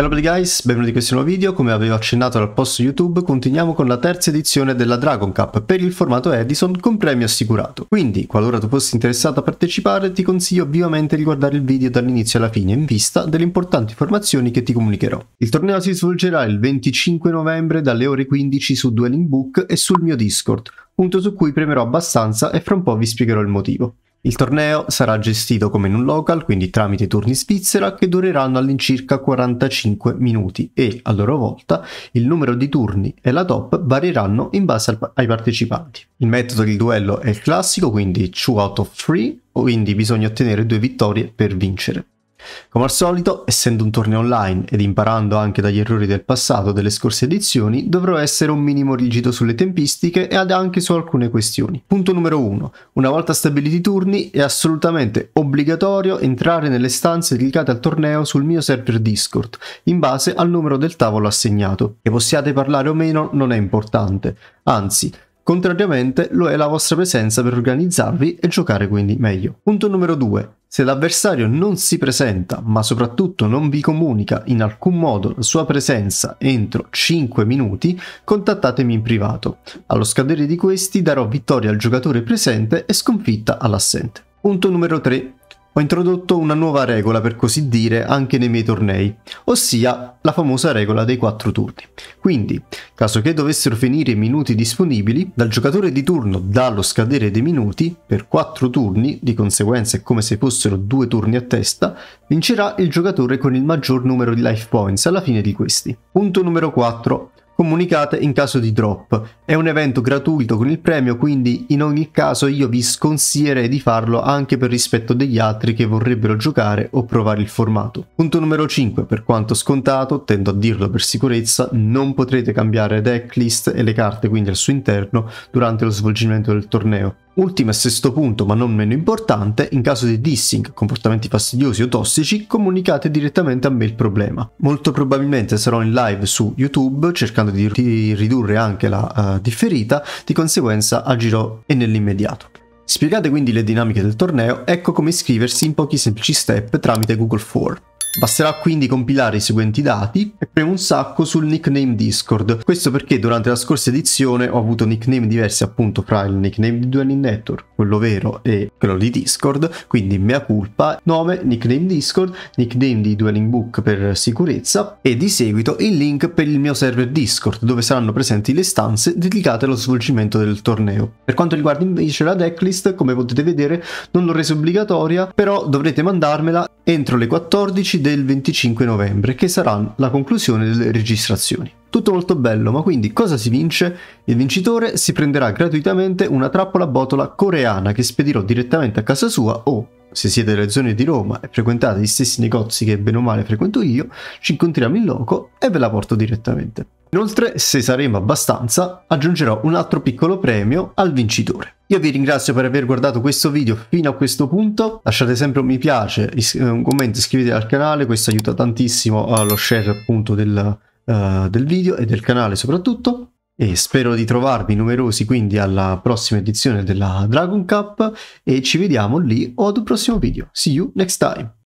Hello guys, benvenuti in questo nuovo video, come avevo accennato dal post YouTube continuiamo con la terza edizione della Dragon Cup per il formato Edison con premio assicurato. Quindi, qualora tu fossi interessato a partecipare, ti consiglio vivamente di guardare il video dall'inizio alla fine in vista delle importanti informazioni che ti comunicherò. Il torneo si svolgerà il 25 novembre dalle ore 15 su Dueling Book e sul mio Discord, punto su cui premerò abbastanza e fra un po' vi spiegherò il motivo. Il torneo sarà gestito come in un local, quindi tramite turni Svizzera, che dureranno all'incirca 45 minuti e, a loro volta, il numero di turni e la top varieranno in base ai partecipanti. Il metodo di duello è il classico, quindi 2 out of 3, quindi bisogna ottenere due vittorie per vincere. Come al solito, essendo un torneo online ed imparando anche dagli errori del passato delle scorse edizioni, dovrò essere un minimo rigido sulle tempistiche e anche su alcune questioni. Punto numero 1. Una volta stabiliti i turni è assolutamente obbligatorio entrare nelle stanze dedicate al torneo sul mio server Discord, in base al numero del tavolo assegnato. Che possiate parlare o meno non è importante, anzi Contrariamente lo è la vostra presenza per organizzarvi e giocare quindi meglio. Punto numero 2. Se l'avversario non si presenta, ma soprattutto non vi comunica in alcun modo la sua presenza entro 5 minuti, contattatemi in privato. Allo scadere di questi darò vittoria al giocatore presente e sconfitta all'assente. Punto numero 3 ho introdotto una nuova regola per così dire anche nei miei tornei, ossia la famosa regola dei quattro turni. Quindi, caso che dovessero finire i minuti disponibili, dal giocatore di turno dallo scadere dei minuti, per quattro turni, di conseguenza è come se fossero due turni a testa, vincerà il giocatore con il maggior numero di life points alla fine di questi. Punto numero 4 comunicate in caso di drop. È un evento gratuito con il premio, quindi in ogni caso io vi sconsiglierei di farlo anche per rispetto degli altri che vorrebbero giocare o provare il formato. Punto numero 5, per quanto scontato, tendo a dirlo per sicurezza, non potrete cambiare decklist e le carte quindi al suo interno durante lo svolgimento del torneo. Ultimo e sesto punto, ma non meno importante, in caso di dissing, comportamenti fastidiosi o tossici, comunicate direttamente a me il problema. Molto probabilmente sarò in live su YouTube cercando di, ridurre anche la uh, differita, di conseguenza agirò e nell'immediato. Spiegate quindi le dinamiche del torneo, ecco come iscriversi in pochi semplici step tramite Google Form. Basterà quindi compilare i seguenti dati e premo un sacco sul nickname Discord. Questo perché durante la scorsa edizione ho avuto nickname diversi appunto fra il nickname di Duelling Network, quello vero e quello di Discord, quindi mea culpa, nome, nickname Discord, nickname di Duelling Book per sicurezza e di seguito il link per il mio server Discord dove saranno presenti le stanze dedicate allo svolgimento del torneo. Per quanto riguarda invece la decklist, come potete vedere, non l'ho resa obbligatoria, però dovrete mandarmela entro le 14 del 25 novembre, che sarà la conclusione delle registrazioni. Tutto molto bello, ma quindi cosa si vince? Il vincitore si prenderà gratuitamente una trappola botola coreana che spedirò direttamente a casa sua o, se siete nelle zone di Roma e frequentate gli stessi negozi che bene o male frequento io, ci incontriamo in loco e ve la porto direttamente. Inoltre, se saremo abbastanza, aggiungerò un altro piccolo premio al vincitore. Io vi ringrazio per aver guardato questo video fino a questo punto, lasciate sempre un mi piace, eh, un commento, iscrivetevi al canale, questo aiuta tantissimo allo eh, share appunto del, uh, del video e del canale soprattutto. E spero di trovarvi numerosi quindi alla prossima edizione della Dragon Cup e ci vediamo lì o ad un prossimo video. See you next time!